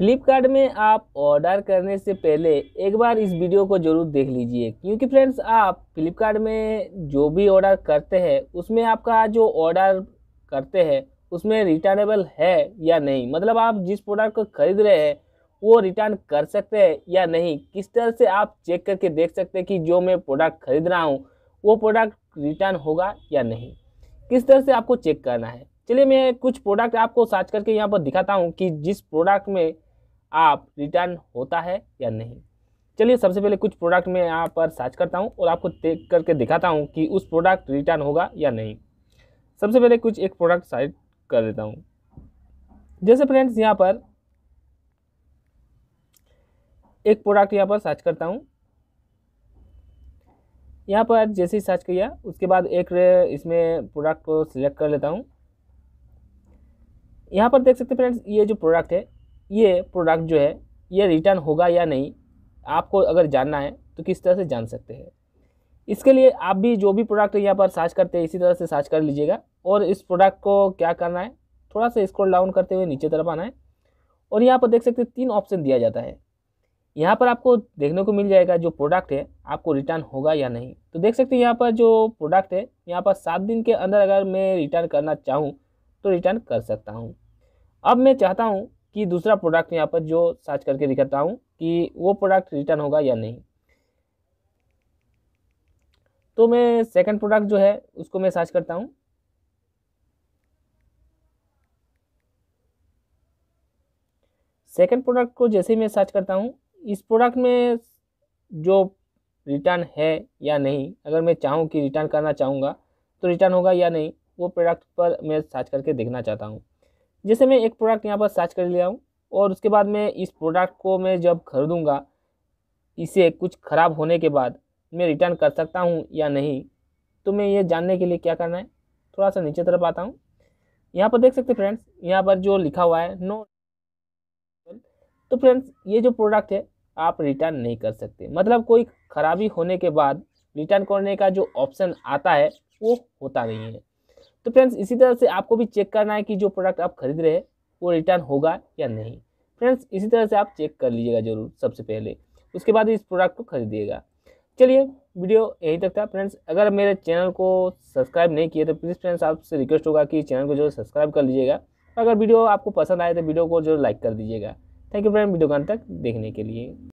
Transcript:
फ्लिपकार्ट में आप ऑर्डर करने से पहले एक बार इस वीडियो को ज़रूर देख लीजिए क्योंकि फ्रेंड्स आप फ्लिपकार्ट में जो भी ऑर्डर करते हैं उसमें आपका जो ऑर्डर करते हैं उसमें रिटर्नेबल है या नहीं मतलब आप जिस प्रोडक्ट को खरीद रहे हैं वो रिटर्न कर सकते हैं या नहीं किस तरह से आप चेक करके देख सकते हैं कि जो मैं प्रोडक्ट खरीद रहा हूँ वो प्रोडक्ट रिटर्न होगा या नहीं किस तरह से आपको चेक करना है चलिए मैं कुछ प्रोडक्ट आपको सर्च करके यहाँ पर दिखाता हूँ कि जिस प्रोडक्ट में आप रिटर्न होता है या नहीं चलिए सबसे पहले कुछ प्रोडक्ट मैं यहाँ पर सर्च करता हूँ और आपको देख करके दिखाता हूँ कि उस प्रोडक्ट रिटर्न होगा या नहीं सबसे पहले कुछ एक प्रोडक्ट सर्च कर देता हूँ जैसे फ्रेंड्स यहाँ पर एक प्रोडक्ट यहाँ पर सर्च करता हूँ यहाँ पर जैसे ही सर्च किया उसके बाद एक इसमें प्रोडक्ट को सिलेक्ट कर लेता हूँ यहाँ पर देख सकते हैं फ्रेंड्स ये जो प्रोडक्ट है ये प्रोडक्ट जो है ये रिटर्न होगा या नहीं आपको अगर जानना है तो किस तरह से जान सकते हैं इसके लिए आप भी जो भी प्रोडक्ट यहाँ पर सर्च करते हैं इसी तरह से सर्च कर लीजिएगा और इस प्रोडक्ट को क्या करना है थोड़ा सा स्क्रॉल डाउन करते हुए नीचे तरफ आना है और यहाँ पर देख सकते हैं तीन ऑप्शन दिया जाता है यहाँ पर आपको देखने को मिल जाएगा जो प्रोडक्ट है आपको रिटर्न होगा या नहीं तो देख सकते हैं यहाँ पर जो प्रोडक्ट है यहाँ पर सात दिन के अंदर अगर मैं रिटर्न करना चाहूँ तो रिटर्न कर सकता हूँ अब मैं चाहता हूँ कि दूसरा प्रोडक्ट यहाँ पर जो सर्च करके दिखाता हूँ कि वो प्रोडक्ट रिटर्न होगा या नहीं तो मैं सेकंड प्रोडक्ट जो है उसको मैं सर्च करता हूँ सेकंड प्रोडक्ट को जैसे ही मैं सर्च करता हूँ इस प्रोडक्ट में जो रिटर्न है या नहीं अगर मैं चाहूँ कि रिटर्न करना चाहूँगा तो रिटर्न होगा या नहीं वो प्रोडक्ट पर मैं सर्च करके देखना चाहता हूँ जैसे मैं एक प्रोडक्ट यहाँ पर सर्च कर लिया हूँ और उसके बाद मैं इस प्रोडक्ट को मैं जब खरीदूँगा इसे कुछ ख़राब होने के बाद मैं रिटर्न कर सकता हूँ या नहीं तो मैं ये जानने के लिए क्या करना है थोड़ा सा नीचे तरफ आता हूँ यहाँ पर देख सकते फ्रेंड्स यहाँ पर जो लिखा हुआ है नो तो फ्रेंड्स ये जो प्रोडक्ट है आप रिटर्न नहीं कर सकते मतलब कोई ख़राबी होने के बाद रिटर्न करने का जो ऑप्शन आता है वो होता नहीं है तो फ्रेंड्स इसी तरह से आपको भी चेक करना है कि जो प्रोडक्ट आप खरीद रहे हैं वो रिटर्न होगा या नहीं फ्रेंड्स इसी तरह से आप चेक कर लीजिएगा जरूर सबसे पहले उसके बाद इस प्रोडक्ट को खरीदिएगा चलिए वीडियो यहीं तक था फ्रेंड्स अगर मेरे चैनल को सब्सक्राइब नहीं किए तो प्लीज़ फ्रेंड्स आपसे रिक्वेस्ट होगा कि चैनल को जरूर सब्सक्राइब कर लीजिएगा अगर वीडियो आपको पसंद आए तो वीडियो को जरूर लाइक कर दीजिएगा थैंक यू फ्रेंड वीडियो का तक देखने के लिए